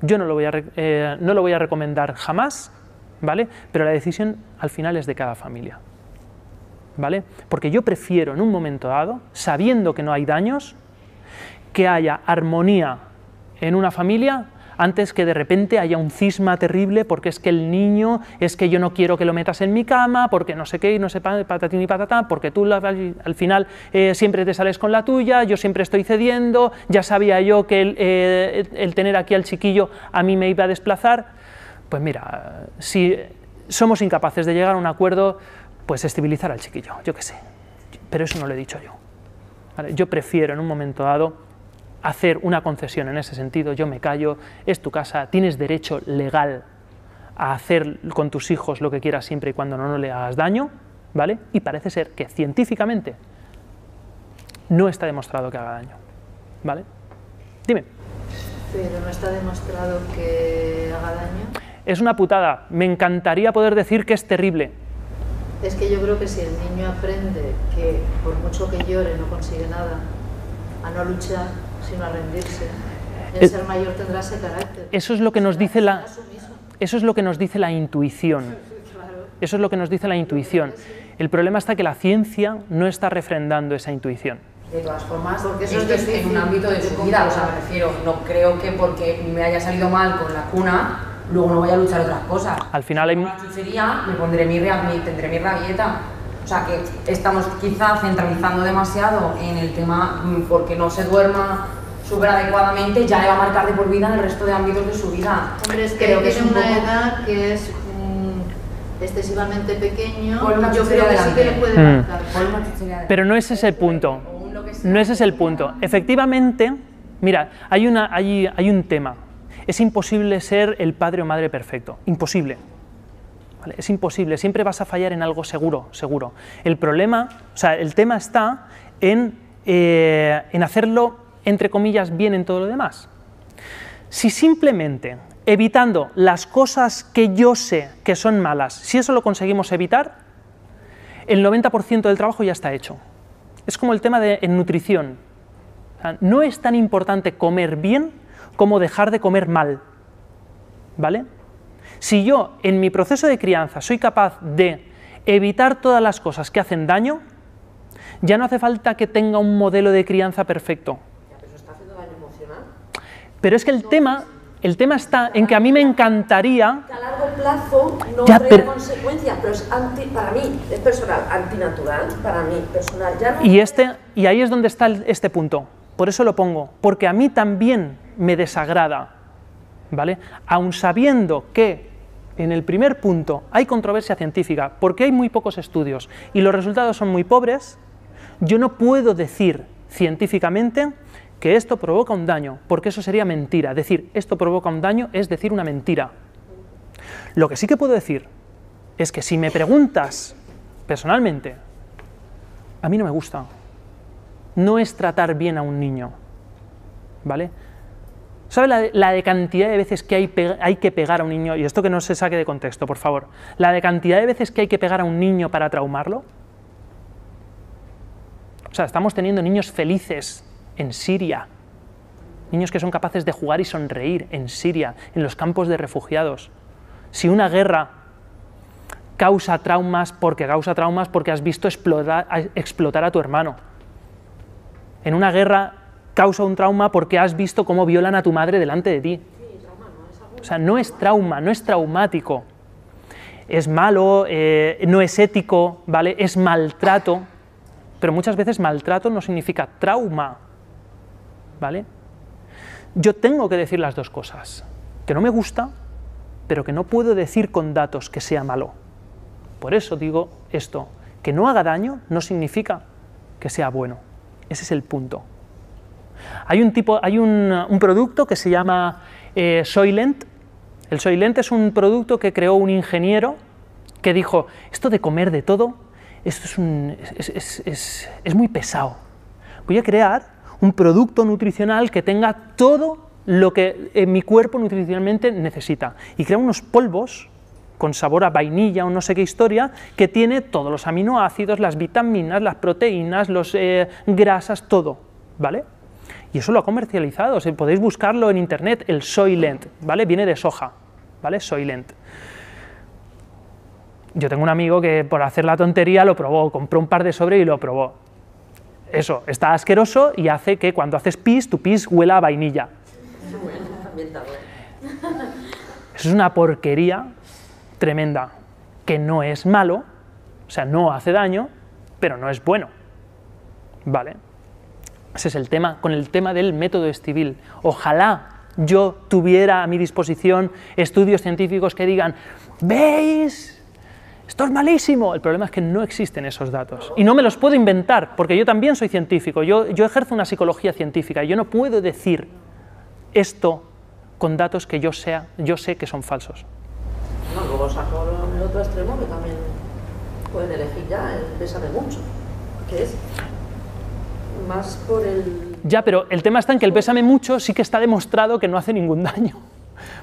Yo no lo voy a, eh, no lo voy a recomendar jamás, ¿vale? Pero la decisión al final es de cada familia. ¿Vale? Porque yo prefiero en un momento dado, sabiendo que no hay daños, que haya armonía en una familia antes que de repente haya un cisma terrible porque es que el niño, es que yo no quiero que lo metas en mi cama, porque no sé qué, y no sé patatín y patatán, porque tú al final eh, siempre te sales con la tuya, yo siempre estoy cediendo, ya sabía yo que eh, el, tener aquí al chiquillo a mí me iba a desplazar. Pues mira, si somos incapaces de llegar a un acuerdo, pues estabilizar al chiquillo, yo qué sé. Pero eso no lo he dicho yo. yo prefiero en un momento dado hacer una concesión en ese sentido, yo me callo, es tu casa, tienes derecho legal a hacer con tus hijos lo que quieras siempre y cuando no, le hagas daño, ¿vale? Y parece ser que científicamente no está demostrado que haga daño, ¿vale? Dime. Pero no está demostrado que haga daño. Es una putada, me encantaría poder decir que es terrible, es que yo creo que si el niño aprende que por mucho que llore no consigue nada, a no luchar, sino a rendirse. El ser mayor tendrá ese carácter. Eso es lo que nos dice la, eso es lo que nos dice la intuición. Eso es lo que nos dice la intuición. El problema está que la ciencia no está refrendando esa intuición. De todas formas, porque eso es en un ámbito de su vida, o sea, me refiero, no creo que porque me haya salido mal con la cuna, luego no vaya a luchar otras cosas. Al final hay... me pondré mi, tendré mi rabieta. O sea, que estamos quizá centralizando demasiado en el tema mm, porque no se duerma súper adecuadamente ya le va a marcar de por vida el resto de ámbitos de su vida. Hombre, es que Creo que es una edad que es mm, excesivamente pequeño, yo creo que sí que le puede mm. marcar. Pero no ese es el punto, no ese es el punto. Efectivamente, mira, hay, una, hay, hay un tema, es imposible ser el padre o madre perfecto, imposible. Es imposible, siempre vas a fallar en algo seguro, seguro. El problema, o sea, el tema está en, eh, en hacerlo entre comillas, bien en todo lo demás. Si simplemente evitando las cosas que yo sé que son malas, si eso lo conseguimos evitar, el 90% del trabajo ya está hecho. Es como el tema de nutrición. no es tan importante comer bien como dejar de comer mal. ¿Vale? Si yo en mi proceso de crianza soy capaz de evitar todas las cosas que hacen daño, ya no hace falta que tenga un modelo de crianza perfecto. Pero es que el tema el tema está en que a mí me encantaría... a largo plazo no habría consecuencias, pero es anti, para mí, es personal, antinatural, para mí, personal. Ya no y, este, y ahí es donde está este punto, por eso lo pongo, porque a mí también me desagrada, ¿vale? Aun sabiendo que en el primer punto hay controversia científica, porque hay muy pocos estudios y los resultados son muy pobres, yo no puedo decir científicamente que esto provoca un daño, porque eso sería mentira. Decir esto provoca un daño es decir una mentira. Lo que sí que puedo decir es que si me preguntas personalmente, a mí no me gusta. No es tratar bien a un niño. ¿Vale? ¿Sabe la, de cantidad de veces que hay, hay, que pegar a un niño? Y esto que no se saque de contexto, por favor. ¿La de cantidad de veces que hay que pegar a un niño para traumarlo? O sea, estamos teniendo niños felices en Siria, niños que son capaces de jugar y sonreír en Siria, en los campos de refugiados. Si una guerra causa traumas porque causa traumas porque has visto explotar, a tu hermano. En una guerra causa un trauma porque has visto cómo violan a tu madre delante de ti. O sea, no es trauma, no es traumático. Es malo, eh, no es ético, ¿vale? Es maltrato. Pero muchas veces maltrato no significa trauma. ¿vale? Yo tengo que decir las dos cosas, que no me gusta, pero que no puedo decir con datos que sea malo. Por eso digo esto, que no haga daño no significa que sea bueno. Ese es el punto. Hay un, tipo, hay un, producto que se llama eh, Soylent. El Soylent es un producto que creó un ingeniero que dijo, esto de comer de todo, esto es, un, es muy pesado. Voy a crear un producto nutricional que tenga todo lo que eh, mi cuerpo nutricionalmente necesita. Y crea unos polvos con sabor a vainilla o no sé qué historia, que tiene todos los aminoácidos, las vitaminas, las proteínas, las eh, grasas, todo, ¿vale? Y eso lo ha comercializado, podéis buscarlo en internet, el Soylent, ¿vale? Viene de soja, ¿vale? Soylent. Yo tengo un amigo que por hacer la tontería lo probó, compró un par de sobres y lo probó eso, está asqueroso y hace que cuando haces pis, tu pis huela a vainilla. es una porquería tremenda, que no es malo, o sea, no hace daño, pero no es bueno. ¿Vale? Ese es el tema, con el tema del método estibil. Ojalá yo tuviera a mi disposición estudios científicos que digan, ¿veis? Esto es malísimo. El problema es que no existen esos datos. Y no me los puedo inventar, porque yo también soy científico. Yo, ejerzo una psicología científica. Y yo no puedo decir esto con datos que yo, sea, yo sé que son falsos. No, luego saco el otro extremo que también pueden elegir ya el pésame mucho, que es más por el... Ya, pero el tema está en que el pésame mucho sí que está demostrado que no hace ningún daño,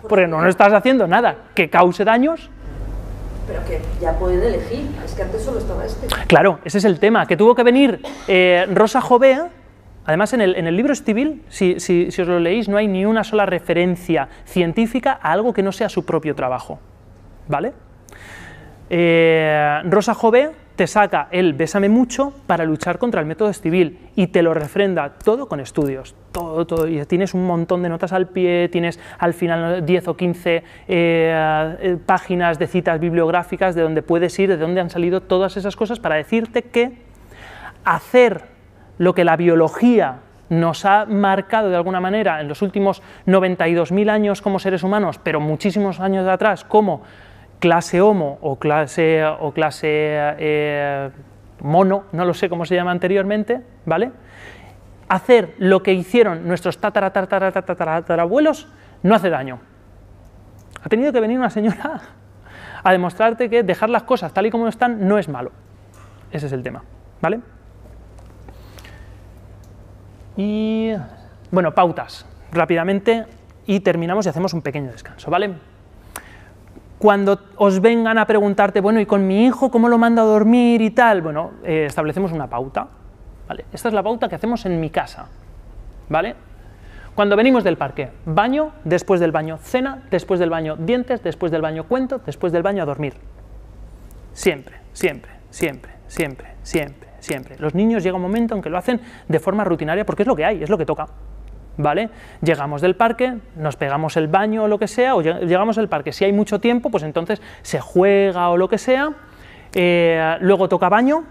porque no, no estás haciendo nada que cause daños pero que ya pueden elegir, es que antes solo estaba este. Claro, ese es el tema, que tuvo que venir eh, Rosa Jovea. Además, en el, libro civil si, os lo leéis, no hay ni una sola referencia científica a algo que no sea su propio trabajo. ¿Vale? Eh, Rosa Jovea te saca el bésame mucho para luchar contra el método civil y te lo refrenda todo con estudios, todo, todo. Y tienes un montón de notas al pie, tienes al final 10 o 15 eh, eh, páginas de citas bibliográficas de donde puedes ir, de dónde han salido todas esas cosas para decirte que hacer lo que la biología nos ha marcado de alguna manera en los últimos 92.000 años como seres humanos, pero muchísimos años de atrás como clase homo o clase, o clase eh, mono, no lo sé cómo se llama anteriormente, ¿vale? Hacer lo que hicieron nuestros tatarabuelos no hace daño. Ha tenido que venir una señora a demostrarte que dejar las cosas tal y como están no es malo. Ese es el tema, ¿vale? Y bueno, pautas, rápidamente, y terminamos y hacemos un pequeño descanso, ¿vale? cuando os vengan a preguntarte, bueno, ¿y con mi hijo cómo lo mando a dormir y tal? Bueno, eh, establecemos una pauta. ¿vale? Esta es la pauta que hacemos en mi casa. ¿Vale? Cuando venimos del parque, baño después del baño, cena después del baño, dientes después del baño, cuento después del baño a dormir. Siempre, siempre, siempre, siempre, siempre, siempre. Los niños llega un momento en que lo hacen de forma rutinaria porque es lo que hay, es lo que toca. ¿vale? Llegamos del parque, nos pegamos el baño o lo que sea, o llegamos al parque, si hay mucho tiempo, pues entonces se juega o lo que sea, eh, luego toca baño,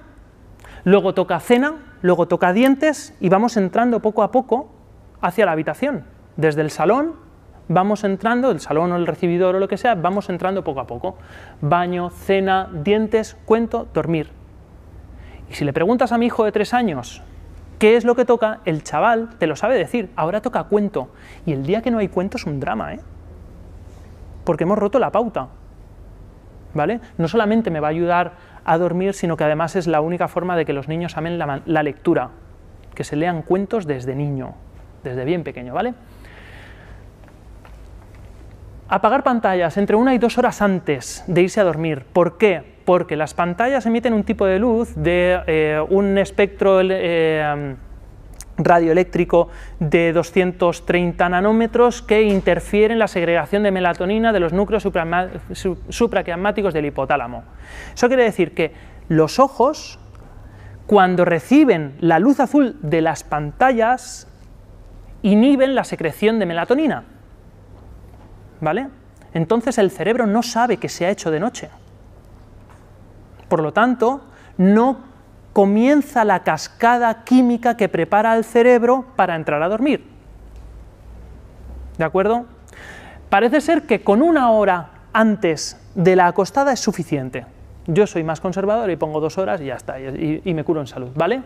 luego toca cena, luego toca dientes y vamos entrando poco a poco hacia la habitación. Desde el salón vamos entrando, el salón o el recibidor o lo que sea, vamos entrando poco a poco. Baño, cena, dientes, cuento, dormir. Y si le preguntas a mi hijo de tres años ¿Qué es lo que toca? El chaval te lo sabe decir, ahora toca cuento. Y el día que no hay cuento es un drama, ¿eh? Porque hemos roto la pauta. ¿Vale? No solamente me va a ayudar a dormir, sino que además es la única forma de que los niños amen la, lectura, que se lean cuentos desde niño, desde bien pequeño, ¿vale? Apagar pantallas entre una y dos horas antes de irse a dormir. ¿Por qué? porque las pantallas emiten un tipo de luz de eh, un espectro eh, radioeléctrico de 230 nanómetros que interfiere en la segregación de melatonina de los núcleos supraquiasmáticos del hipotálamo. Eso quiere decir que los ojos, cuando reciben la luz azul de las pantallas, inhiben la secreción de melatonina. ¿Vale? Entonces el cerebro no sabe que se ha hecho de noche. Por lo tanto, no comienza la cascada química que prepara al cerebro para entrar a dormir. ¿De acuerdo? Parece ser que con una hora antes de la acostada es suficiente. Yo soy más conservador y pongo dos horas y ya está, y, me curo en salud, ¿vale?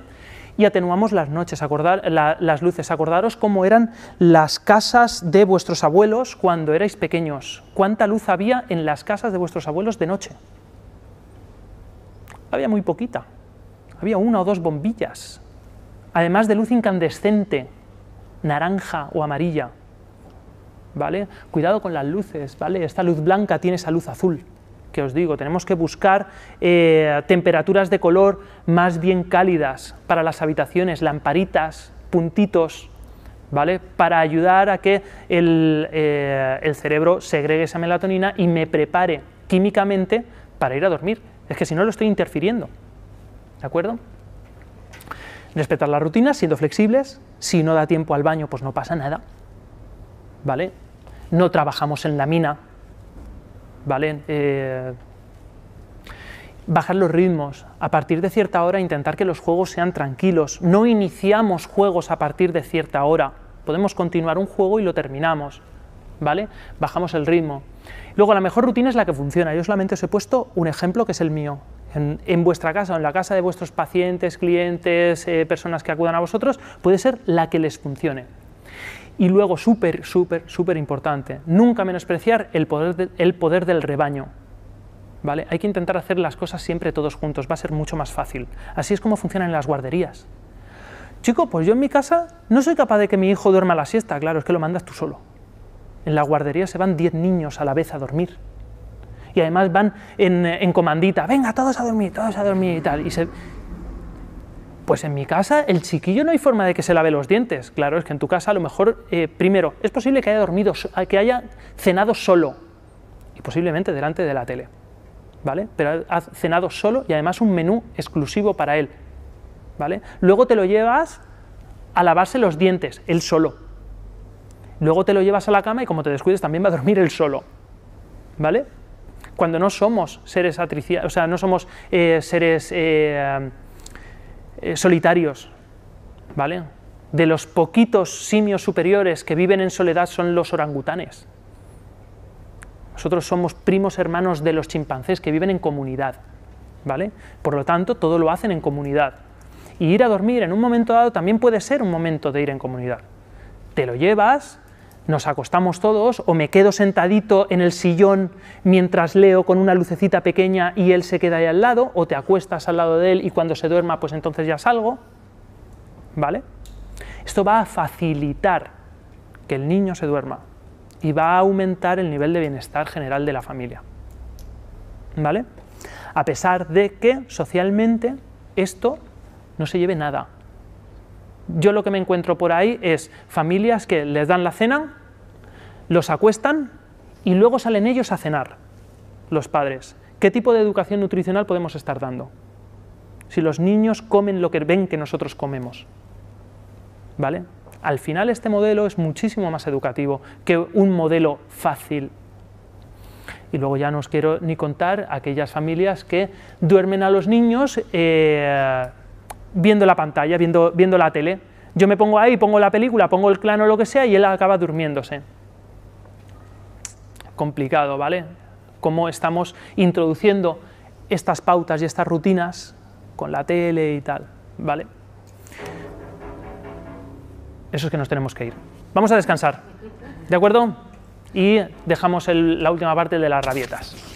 Y atenuamos las noches, acordar, las luces. Acordaros cómo eran las casas de vuestros abuelos cuando erais pequeños. ¿Cuánta luz había en las casas de vuestros abuelos de noche? había muy poquita. Había una o dos bombillas, además de luz incandescente, naranja o amarilla. ¿Vale? Cuidado con las luces, ¿vale? Esta luz blanca tiene esa luz azul que os digo, tenemos que buscar eh, temperaturas de color más bien cálidas para las habitaciones, lamparitas, puntitos, ¿vale? Para ayudar a que el, eh, el cerebro segregue esa melatonina y me prepare químicamente para ir a dormir. Es que si no, lo estoy interfiriendo. ¿De acuerdo? Respetar las rutinas, siendo flexibles. Si no da tiempo al baño, pues no pasa nada. ¿Vale? No trabajamos en la mina. ¿Vale? Eh, bajar los ritmos, a partir de cierta hora intentar que los juegos sean tranquilos, no iniciamos juegos a partir de cierta hora, podemos continuar un juego y lo terminamos. ¿vale? Bajamos el ritmo. Luego, la mejor rutina es la que funciona. Yo solamente os he puesto un ejemplo que es el mío. En, vuestra casa o en la casa de vuestros pacientes, clientes, eh, personas que acudan a vosotros, puede ser la que les funcione. Y luego, súper, súper, súper importante, nunca menospreciar el poder, el poder del rebaño. ¿Vale? Hay que intentar hacer las cosas siempre todos juntos, va a ser mucho más fácil. Así es como funcionan las guarderías. Chico, pues yo en mi casa no soy capaz de que mi hijo duerma la siesta, claro, es que lo mandas tú solo. En la guardería se van 10 niños a la vez a dormir. Y además van en, comandita, venga, todos a dormir, todos a dormir y tal. Y se... Pues en mi casa el chiquillo no hay forma de que se lave los dientes. Claro, es que en tu casa a lo mejor, eh, primero, es posible que haya dormido, ah, que haya cenado solo. Y posiblemente delante de la tele. ¿Vale? Pero ha cenado solo y además un menú exclusivo para él. ¿Vale? Luego te lo llevas a lavarse los dientes, él solo. Luego te lo llevas a la cama y como te descuides también va a dormir él solo. ¿Vale? Cuando no somos seres atriciados, o sea, no somos eh, seres eh, eh, solitarios, ¿vale? De los poquitos simios superiores que viven en soledad son los orangutanes. Nosotros somos primos hermanos de los chimpancés que viven en comunidad, ¿vale? Por lo tanto, todo lo hacen en comunidad. Y ir a dormir en un momento dado también puede ser un momento de ir en comunidad. Te lo llevas, nos acostamos todos o me quedo sentadito en el sillón mientras leo con una lucecita pequeña y él se queda ahí al lado o te acuestas al lado de él y cuando se duerma pues entonces ya salgo. ¿Vale? Esto va a facilitar que el niño se duerma y va a aumentar el nivel de bienestar general de la familia. ¿Vale? A pesar de que socialmente esto no se lleve nada, yo lo que me encuentro por ahí es familias que les dan la cena, los acuestan y luego salen ellos a cenar, los padres. ¿Qué tipo de educación nutricional podemos estar dando? Si los niños comen lo que ven que nosotros comemos. ¿Vale? Al final este modelo es muchísimo más educativo que un modelo fácil. Y luego ya no os quiero ni contar aquellas familias que duermen a los niños eh, viendo la pantalla, viendo, viendo la tele. Yo me pongo ahí, pongo la película, pongo el clan o lo que sea y él acaba durmiéndose. Complicado, ¿vale? Cómo estamos introduciendo estas pautas y estas rutinas con la tele y tal, ¿vale? Eso es que nos tenemos que ir. Vamos a descansar, ¿de acuerdo? Y dejamos la última parte de las rabietas.